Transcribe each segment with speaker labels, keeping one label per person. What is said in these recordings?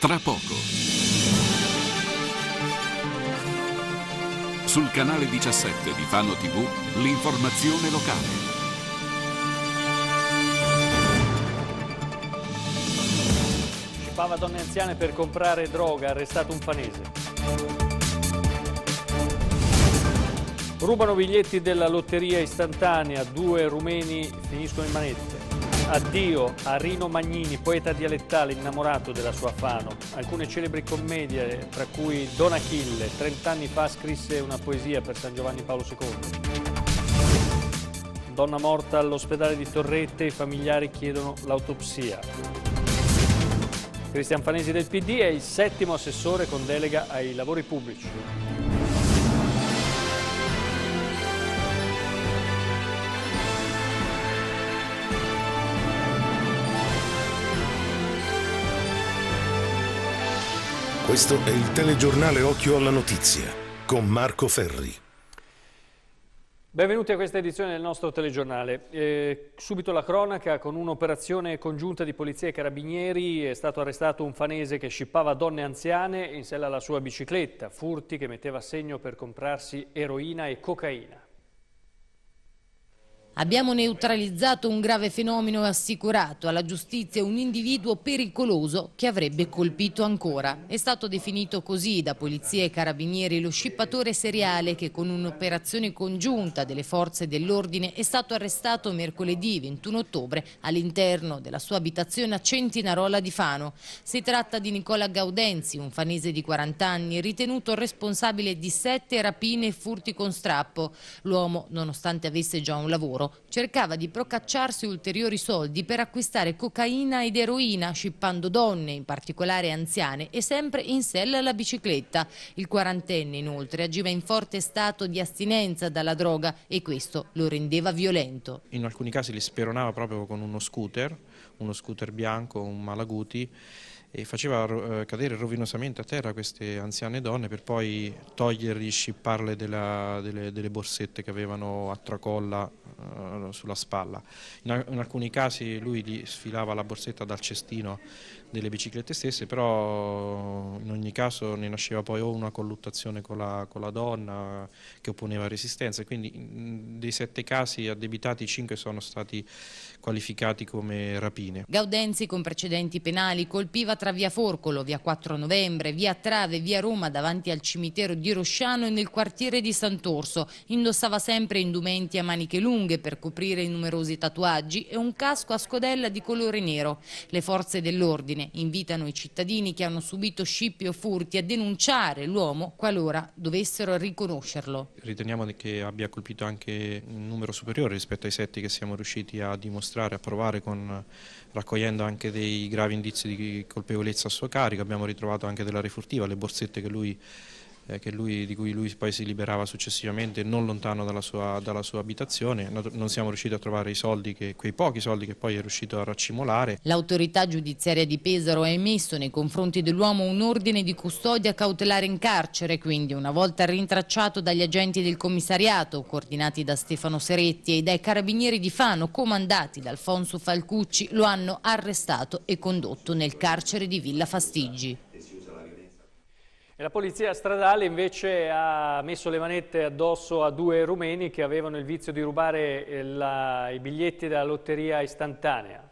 Speaker 1: tra poco. Sul canale 17 di Fano TV, l'informazione locale.
Speaker 2: Scippava donne anziane per comprare droga, arrestato un fanese. Rubano biglietti della lotteria istantanea, due rumeni finiscono in manette. Addio a Rino Magnini, poeta dialettale innamorato della sua Fano. Alcune celebri commedie, tra cui Don Achille, 30 anni fa scrisse una poesia per San Giovanni Paolo II. Donna morta all'ospedale di Torrette, i familiari chiedono l'autopsia. Cristian Fanesi del PD è il settimo assessore con delega ai lavori pubblici.
Speaker 3: Questo è il telegiornale Occhio alla Notizia con Marco Ferri.
Speaker 2: Benvenuti a questa edizione del nostro telegiornale. Eh, subito la cronaca, con un'operazione congiunta di polizia e carabinieri è stato arrestato un fanese che scippava donne anziane in sella alla sua bicicletta, furti che metteva a segno per comprarsi eroina e cocaina.
Speaker 4: Abbiamo neutralizzato un grave fenomeno e assicurato alla giustizia un individuo pericoloso che avrebbe colpito ancora. È stato definito così da polizia e carabinieri lo scippatore seriale che con un'operazione congiunta delle forze dell'ordine è stato arrestato mercoledì 21 ottobre all'interno della sua abitazione a Centinarola di Fano. Si tratta di Nicola Gaudenzi, un fanese di 40 anni, ritenuto responsabile di sette rapine e furti con strappo. L'uomo, nonostante avesse già un lavoro, cercava di procacciarsi ulteriori soldi per acquistare cocaina ed eroina, scippando donne, in particolare anziane, e sempre in sella alla bicicletta. Il quarantenne, inoltre, agiva in forte stato di astinenza dalla droga e questo lo rendeva violento.
Speaker 5: In alcuni casi li speronava proprio con uno scooter, uno scooter bianco, un malaguti, e faceva eh, cadere rovinosamente a terra queste anziane donne per poi togliergli, scipparle della, delle, delle, borsette che avevano a tracolla uh, sulla spalla. In, in, alcuni casi lui gli sfilava la borsetta dal cestino delle biciclette stesse, però in ogni caso ne nasceva poi o una colluttazione con la, con la donna che opponeva resistenza, quindi dei sette casi addebitati cinque sono stati qualificati come rapine.
Speaker 4: Gaudenzi con precedenti penali colpiva tra via Forcolo, via 4 Novembre, via Trave, via Roma davanti al cimitero di Rosciano e nel quartiere di Sant'Orso. Indossava sempre indumenti a maniche lunghe per coprire i numerosi tatuaggi e un casco a scodella di colore nero. Le forze dell'ordine invitano i cittadini che hanno subito scippi o furti a denunciare l'uomo qualora dovessero riconoscerlo.
Speaker 5: Riteniamo che abbia colpito anche un numero superiore rispetto ai sette che siamo riusciti a dimostrare, a provare con raccogliendo anche dei gravi indizi di colpevolezza a suo carico, abbiamo ritrovato anche della refurtiva, le borsette che lui eh, lui, di cui lui poi si liberava successivamente non lontano dalla sua, dalla sua, abitazione. Non siamo riusciti a trovare i soldi, che, quei pochi soldi che poi è riuscito a raccimolare.
Speaker 4: L'autorità giudiziaria di Pesaro ha emesso nei confronti dell'uomo un ordine di custodia cautelare in carcere, quindi una volta rintracciato dagli agenti del commissariato, coordinati da Stefano Seretti e dai carabinieri di Fano, comandati da Alfonso Falcucci, lo hanno arrestato e condotto nel carcere di Villa Fastigi
Speaker 2: la polizia stradale invece ha messo le manette addosso a due rumeni che avevano il vizio di rubare eh, la, i biglietti della lotteria istantanea.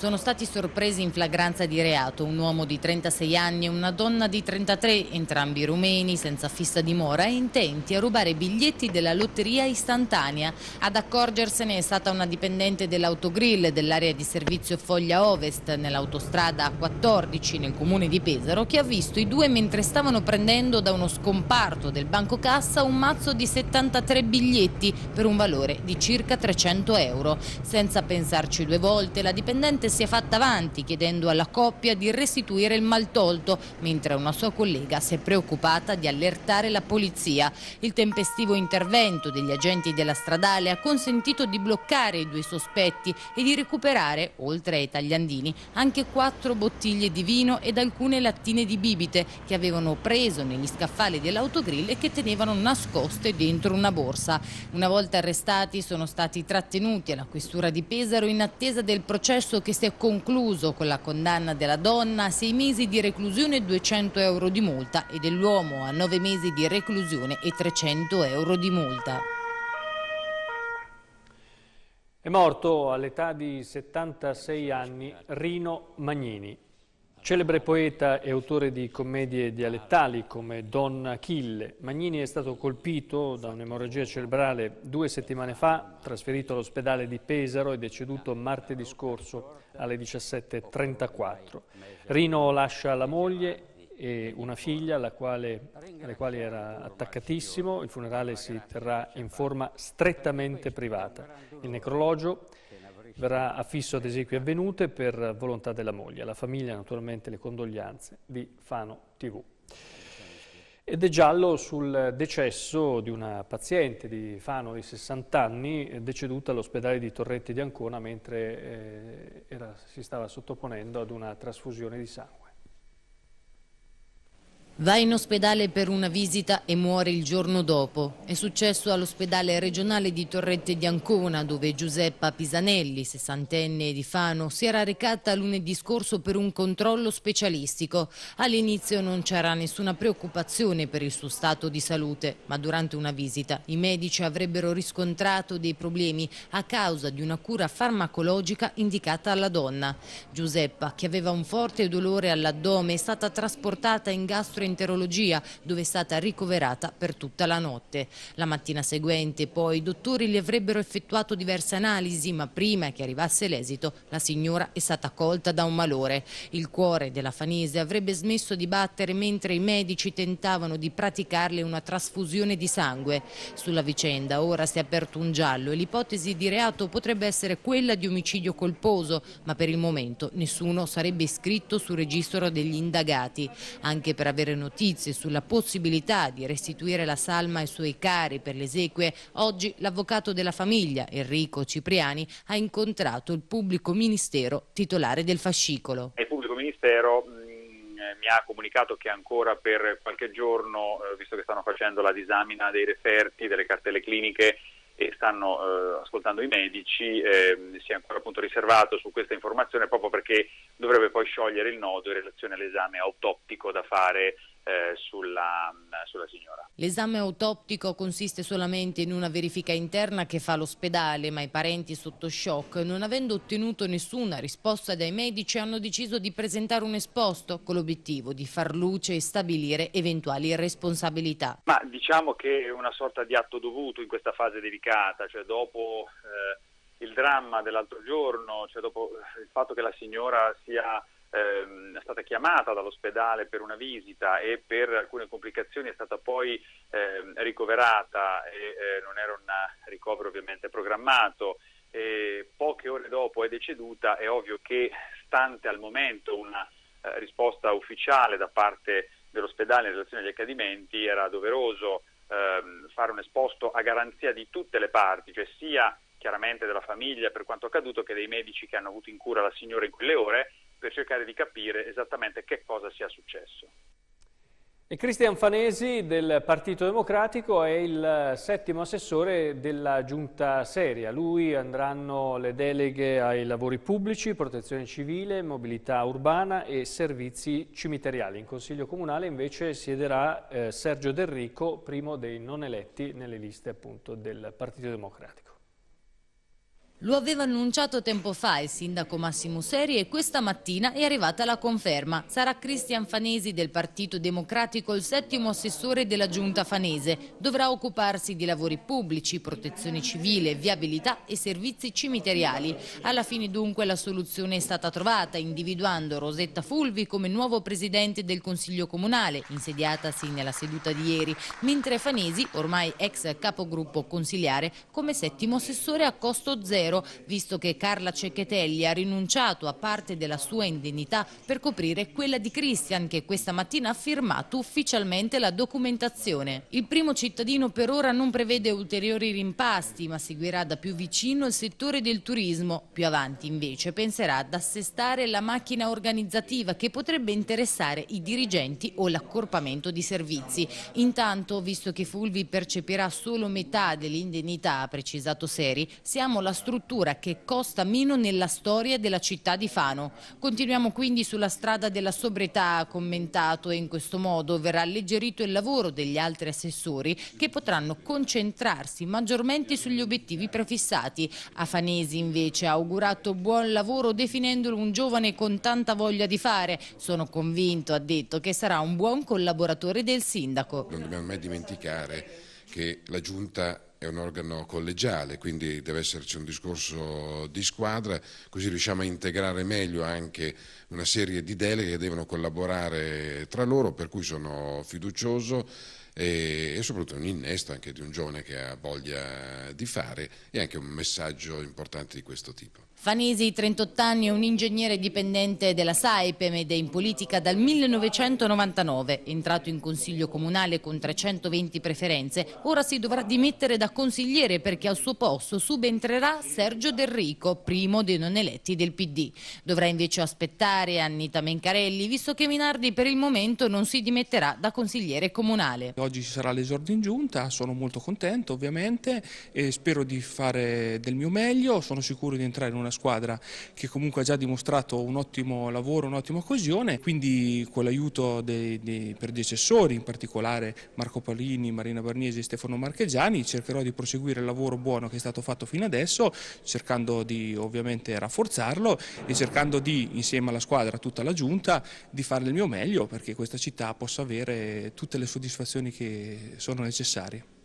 Speaker 4: Sono stati sorpresi in flagranza di reato un uomo di 36 anni e una donna di 33, entrambi rumeni, senza fissa dimora e intenti a rubare biglietti della lotteria istantanea. Ad accorgersene è stata una dipendente dell'autogrill dell'area di servizio Foglia Ovest nell'autostrada A14 nel comune di Pesaro che ha visto i due mentre stavano prendendo da uno scomparto del banco cassa un mazzo di 73 biglietti per un valore di circa 300 euro. Senza pensarci due volte la dipendente si è fatta avanti chiedendo alla coppia di restituire il maltolto, mentre una sua collega si è preoccupata di allertare la polizia. Il tempestivo intervento degli agenti della stradale ha consentito di bloccare i due sospetti e di recuperare, oltre ai tagliandini, anche quattro bottiglie di vino ed alcune lattine di bibite che avevano preso negli scaffali dell'autogrill e che tenevano nascoste dentro una borsa. Una volta arrestati sono stati trattenuti alla questura di Pesaro in attesa del processo che che si è concluso con la condanna della donna a sei mesi di reclusione e 200 euro di multa e dell'uomo a nove mesi di reclusione e 300 euro di multa.
Speaker 2: È morto all'età di 76 anni Rino Magnini. Celebre poeta e autore di commedie dialettali come Don Achille, Magnini è stato colpito da un'emorragia cerebrale due settimane fa, trasferito all'ospedale di Pesaro e deceduto martedì scorso alle 17.34. Rino lascia la moglie e una figlia alla quale, alle quali era attaccatissimo, il funerale si terrà in forma strettamente privata. Il necrologio verrà affisso ad esequie avvenute per volontà della moglie. La famiglia naturalmente le condoglianze di Fano TV. Ed è giallo sul decesso di una paziente di Fano di 60 anni deceduta all'ospedale di Torretti di Ancona mentre eh, era, si stava sottoponendo ad una
Speaker 4: trasfusione di sangue. Va in ospedale per una visita e muore il giorno dopo. È successo all'ospedale regionale di Torrette di Ancona, dove Giuseppa Pisanelli, sessantenne di Fano, si era recata lunedì scorso per un controllo specialistico. All'inizio non c'era nessuna preoccupazione per il suo stato di salute, ma durante una visita i medici avrebbero riscontrato dei problemi a causa di una cura farmacologica indicata alla donna. Giuseppa, che aveva un forte dolore all'addome, è stata trasportata in gastroenterologia gastroenterologia, dove è stata ricoverata per tutta la notte. La mattina seguente poi i dottori gli avrebbero effettuato diverse analisi, ma prima che arrivasse l'esito la signora è stata colta da un malore. Il cuore della fanese avrebbe smesso di battere mentre i medici tentavano di praticarle una trasfusione di sangue. Sulla vicenda ora si è aperto un giallo e l'ipotesi di reato potrebbe essere quella di omicidio colposo, ma per il momento nessuno sarebbe iscritto sul registro degli indagati. Anche per aver altre notizie sulla possibilità di restituire la salma ai suoi cari per le esequie, oggi l'avvocato della famiglia, Enrico Cipriani, ha incontrato il pubblico ministero titolare del fascicolo. Il
Speaker 1: pubblico ministero mm, mi ha comunicato che ancora per qualche giorno, eh, visto che stanno facendo la disamina dei referti, delle cartelle cliniche, e stanno eh, ascoltando i medici, eh, si è ancora appunto riservato su questa informazione proprio perché dovrebbe poi sciogliere il nodo in relazione all'esame autoptico da fare eh, sulla, sulla signora.
Speaker 4: L'esame autoptico consiste solamente in una verifica interna che fa l'ospedale, ma i parenti sotto shock, non avendo ottenuto nessuna risposta dai medici, hanno deciso di presentare un esposto con l'obiettivo di far luce e stabilire eventuali responsabilità.
Speaker 1: Ma diciamo che è una sorta di atto dovuto in questa fase delicata, cioè dopo... Eh, il dramma dell'altro giorno, cioè dopo eh, il fatto che la signora sia ehm, è stata chiamata dall'ospedale per una visita e per alcune complicazioni è stata poi ehm, ricoverata e eh, non era un ricovero ovviamente programmato. E poche ore dopo è deceduta, è ovvio che stante al momento una eh, risposta ufficiale da parte dell'ospedale in relazione agli accadimenti era doveroso ehm, fare un esposto a garanzia di tutte le parti, cioè sia chiaramente della famiglia per quanto accaduto che dei medici che hanno avuto in cura la signora in quelle ore per cercare di capire esattamente che cosa sia successo.
Speaker 2: E Cristian Fanesi del Partito Democratico è il settimo assessore della giunta seria. lui andranno le deleghe ai lavori pubblici, protezione civile, mobilità urbana e servizi cimiteriali. In consiglio comunale invece siederà eh, Sergio Del Rico, primo dei non eletti nelle liste appunto, del Partito Democratico.
Speaker 4: Lo aveva annunciato tempo fa il sindaco Massimo Seri e questa mattina è arrivata la conferma. Sarà Cristian Fanesi del Partito Democratico il settimo assessore della giunta fanese. Dovrà occuparsi di lavori pubblici, protezione civile, viabilità e servizi cimiteriali. Alla fine dunque la soluzione è stata trovata individuando Rosetta Fulvi come nuovo presidente del Consiglio Comunale, insediatasi nella seduta di ieri, mentre Fanesi, ormai ex capogruppo consigliare, come settimo assessore a costo zero Ministero, visto che Carla Cecchetelli ha rinunciato a parte della sua indennità per coprire quella di Christian che questa mattina ha firmato ufficialmente la documentazione. Il primo cittadino per ora non prevede ulteriori rimpasti, ma seguirà da più vicino il settore del turismo. Più avanti invece penserà ad assestare la macchina organizzativa che potrebbe interessare i dirigenti o l'accorpamento di servizi. Intanto, visto che Fulvi percepirà solo metà dell'indennità, ha precisato Seri, siamo la struttura struttura che costa meno nella storia della città di Fano. Continuiamo quindi sulla strada della sobrietà, commentato, e in questo modo verrà alleggerito il lavoro degli altri assessori che potranno concentrarsi maggiormente sugli obiettivi prefissati. Afanesi invece ha augurato buon lavoro definendolo un giovane con tanta voglia di fare. Sono convinto, ha detto, che sarà un buon collaboratore del sindaco. Non dobbiamo
Speaker 1: mai dimenticare che la Giunta è un organo collegiale, quindi deve esserci un discorso di squadra, così riusciamo a integrare meglio anche una serie di deleghe che devono collaborare tra loro, per cui sono fiducioso e, e soprattutto un innesto anche di un giovane che ha voglia di fare e anche un messaggio importante di questo tipo.
Speaker 4: Fanesi, 38 anni, è un ingegnere dipendente della Saipem ed è in politica dal 1999. Entrato in consiglio comunale con 320 preferenze, ora si dovrà dimettere da consigliere perché al suo posto subentrerà Sergio Delrico, primo dei non eletti del PD. Dovrà invece aspettare Annita Mencarelli, visto che Minardi per il momento non si dimetterà da consigliere comunale.
Speaker 2: Oggi ci sarà l'esordio in giunta, sono molto contento ovviamente e spero di fare del mio meglio, sono sicuro di entrare in una una squadra che comunque ha già dimostrato un ottimo lavoro, un'ottima coesione, quindi con l'aiuto dei, dei predecessori, in particolare Marco Palini, Marina Barnesi e Stefano Marchegiani, cercherò di proseguire il lavoro buono che è stato fatto fino adesso, cercando di ovviamente rafforzarlo e cercando di, insieme alla squadra, tutta la giunta, di fare il mio meglio perché questa città possa avere tutte le soddisfazioni che sono necessarie.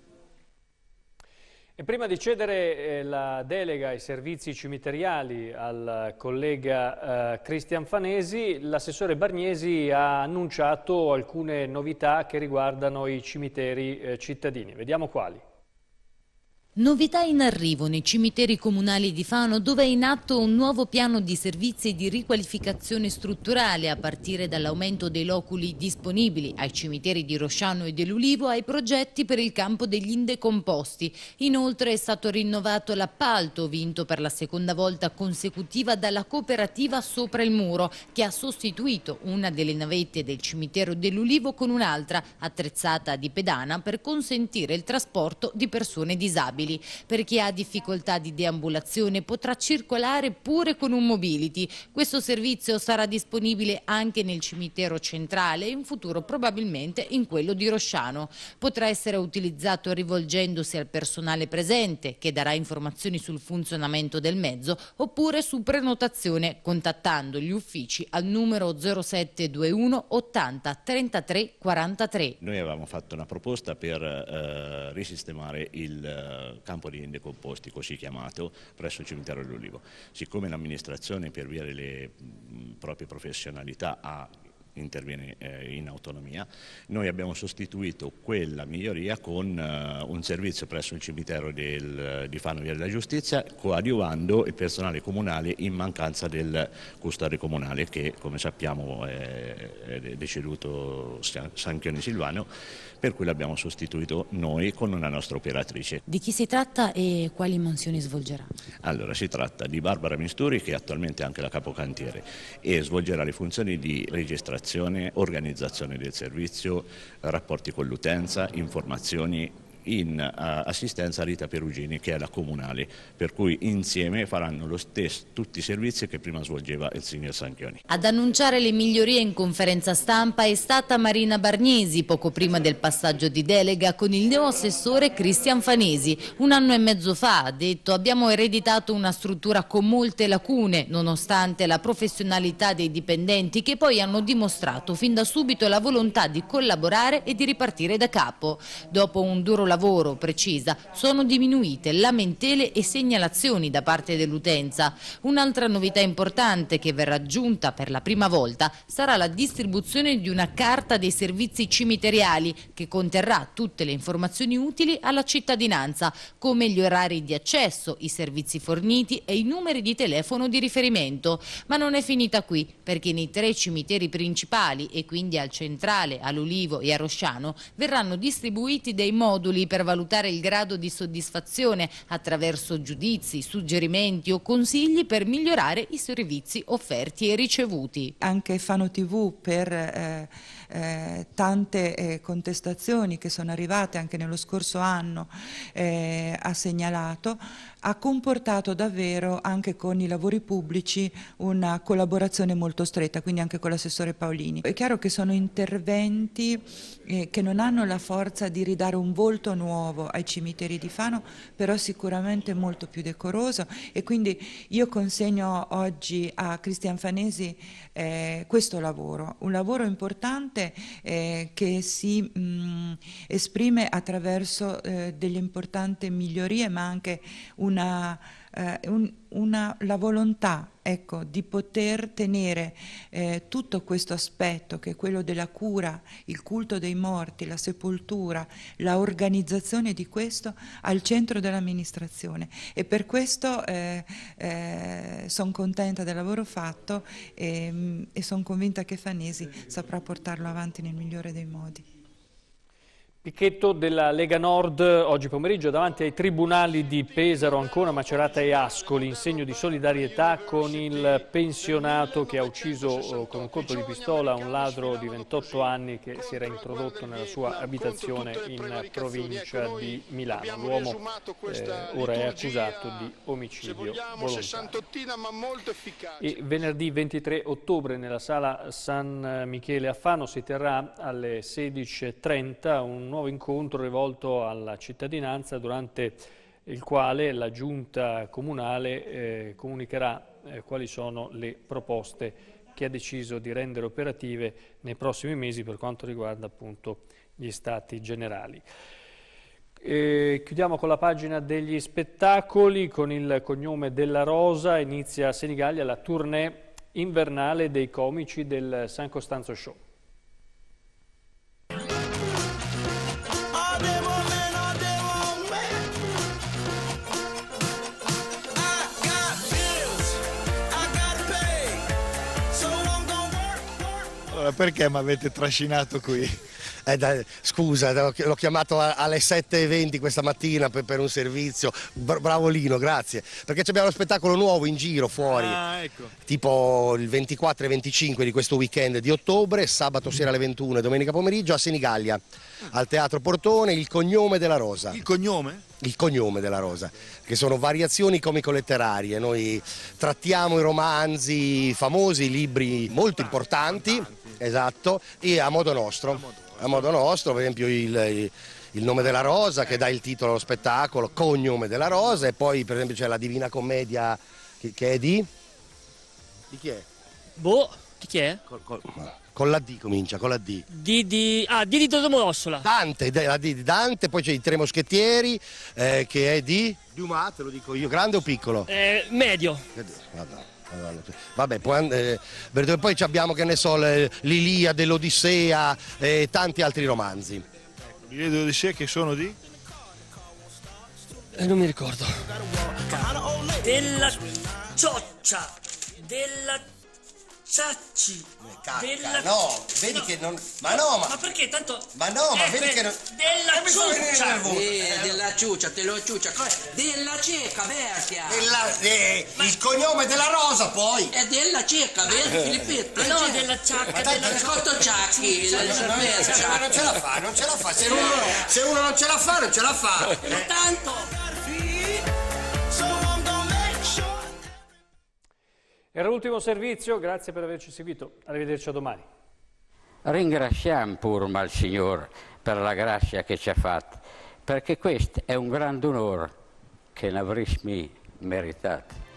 Speaker 2: E prima di cedere eh, la delega ai servizi cimiteriali al collega eh, Cristian Fanesi, l'assessore Bargnesi ha annunciato alcune novità che riguardano i cimiteri eh, cittadini. Vediamo quali.
Speaker 4: Novità in arrivo nei cimiteri comunali di Fano dove è in atto un nuovo piano di servizi di riqualificazione strutturale a partire dall'aumento dei loculi disponibili ai cimiteri di Rosciano e dell'Ulivo ai progetti per il campo degli indecomposti. Inoltre è stato rinnovato l'appalto vinto per la seconda volta consecutiva dalla cooperativa Sopra il Muro che ha sostituito una delle navette del cimitero dell'Ulivo con un'altra attrezzata di pedana per consentire il trasporto di persone disabili disabili. Per chi ha difficoltà di deambulazione potrà circolare pure con un mobility. Questo servizio sarà disponibile anche nel cimitero centrale e in futuro probabilmente in quello di Rosciano. Potrà essere utilizzato rivolgendosi al personale presente che darà informazioni sul funzionamento del mezzo oppure su prenotazione contattando gli uffici al numero 0721 80 33 43.
Speaker 6: Noi avevamo fatto una proposta per eh, risistemare il eh, campo di decomposti, così chiamato, presso il cimitero dell'Ulivo. Siccome l'amministrazione per via delle proprie professionalità ha interviene eh, in autonomia. Noi abbiamo sostituito quella miglioria con eh, un servizio presso il cimitero del, eh, di Fano Via della Giustizia coadiuvando il personale comunale in mancanza del custode comunale che come sappiamo è, deceduto Sanchioni Silvano per cui l'abbiamo sostituito noi con una nostra operatrice.
Speaker 4: Di chi si tratta e quali mansioni svolgerà?
Speaker 6: Allora si tratta di Barbara Misturi che è attualmente è anche la capocantiere e svolgerà le funzioni di registrazione comunicazione, organizzazione del servizio, rapporti con l'utenza, informazioni, in uh, assistenza a Rita Perugini che è la comunale, per cui insieme faranno lo stesso, tutti i servizi che prima svolgeva il signor Sanchioni.
Speaker 4: Ad annunciare le migliorie in conferenza stampa è stata Marina Barniesi poco prima del passaggio di delega con il neo assessore Cristian Fanesi. Un anno e mezzo fa ha detto abbiamo ereditato una struttura con molte lacune nonostante la professionalità dei dipendenti che poi hanno dimostrato fin da subito la volontà di collaborare e di ripartire da capo. Dopo un duro lavoro lavoro, precisa, sono diminuite lamentele e segnalazioni da parte dell'utenza. Un'altra novità importante che verrà aggiunta per la prima volta sarà la distribuzione di una carta dei servizi cimiteriali che conterrà tutte le informazioni utili alla cittadinanza, come gli orari di accesso, i servizi forniti e i numeri di telefono di riferimento. Ma non è finita qui, perché nei tre cimiteri principali e quindi al Centrale, all'Ulivo e a Rosciano verranno distribuiti dei moduli per valutare il grado di soddisfazione attraverso giudizi,
Speaker 7: suggerimenti o consigli per migliorare i servizi offerti e ricevuti. Anche Fano TV per... Eh eh, tante eh, contestazioni che sono arrivate anche nello scorso anno eh, ha segnalato, ha comportato davvero anche con i lavori pubblici una collaborazione molto stretta, quindi anche con l'assessore Paolini. È chiaro che sono interventi eh, che non hanno la forza di ridare un volto nuovo ai cimiteri di Fano, però sicuramente molto più decoroso e quindi io consegno oggi a Cristian Fanesi eh, questo lavoro, un lavoro importante importante eh, che si mh, mm, esprime attraverso eh, delle importanti migliorie ma anche una eh, un, una, la volontà ecco, di poter tenere eh, tutto questo aspetto che è quello della cura, il culto dei morti, la sepoltura, la organizzazione di questo al centro dell'amministrazione e per questo eh, eh, sono contenta del lavoro fatto ehm, e, e sono convinta che Fanesi saprà portarlo avanti nel migliore dei modi.
Speaker 2: Picchetto della Lega Nord oggi pomeriggio davanti ai tribunali di Pesaro, Ancona, Macerata e Ascoli in segno di solidarietà con il pensionato che ha ucciso oh, con un colpo di pistola un ladro di 28 anni che si era introdotto nella sua abitazione in provincia di Milano. L'uomo eh, ora è accusato di omicidio volontario. E venerdì 23 ottobre nella sala San Michele a Fano si terrà alle 16.30 un nuovo incontro rivolto alla cittadinanza durante il quale la giunta comunale eh, comunicherà eh, quali sono le proposte che ha deciso di rendere operative nei prossimi mesi per quanto riguarda appunto gli stati generali. E chiudiamo con la pagina degli spettacoli, con il cognome della Rosa, inizia a Senigallia la tournée invernale dei comici del San Costanzo Show.
Speaker 3: Allora, perché mi avete trascinato qui? eh, da, scusa, l'ho chiamato alle 7.20 questa mattina per, per un servizio, Bra bravo Lino, grazie, perché abbiamo lo spettacolo nuovo in giro fuori, ah, ecco. tipo il 24 e 25 di questo weekend di ottobre, sabato sera alle 21 e domenica pomeriggio a Senigallia, al Teatro Portone, Il cognome della Rosa. Il cognome? il cognome della rosa, che sono variazioni comico-letterarie. Noi trattiamo i romanzi famosi, libri molto importanti, esatto, e a modo nostro a modo nostro, per esempio il, il, nome della rosa che dà il titolo allo spettacolo, cognome della rosa e poi per esempio c'è la Divina Commedia che, che, è di... Di chi è? Boh, di chi è? Col, col, con la D comincia, con la D. Di di, ah, di di Domodossola. Dante, la D di Dante, poi c'è i Tre Moschettieri eh, che è di... Di te lo dico io, grande o piccolo? Eh, medio. Madonna. Vabbè, eh, poi, eh, poi abbiamo, che ne so, l'Ilia dell'Odissea e eh, tanti altri romanzi. Ecco,
Speaker 2: L'Ilia dell'Odissea che sono di? Eh, non mi ricordo.
Speaker 3: Della cioccia, della cioccia cacci Cacca, della... no, vedi no. che non... Ma no, ma... Ma perché tanto... Ma no, ma eh, vedi per... che non... Della eh, ciuccia! Eh, della ciuccia, te lo ciuccia.
Speaker 4: Della cieca, bestia! Della...
Speaker 3: Eh, ma... Il cognome della rosa, poi! È
Speaker 4: della cieca, vedi, eh.
Speaker 3: Filippetta
Speaker 4: Ma no, cieca. della
Speaker 3: ciacca, dai, della ciacca. ciacchi, la cerveza. Non ce la fa, non ce la fa. Se uno, se
Speaker 2: uno non ce la fa, non ce la fa. Ma
Speaker 3: tanto...
Speaker 2: Era l'ultimo servizio, grazie per averci seguito, arrivederci a domani.
Speaker 6: Ringraziamo purma il Signore per la grazia che ci ha fatto, perché questo è un grande onore che ne avresti meritato.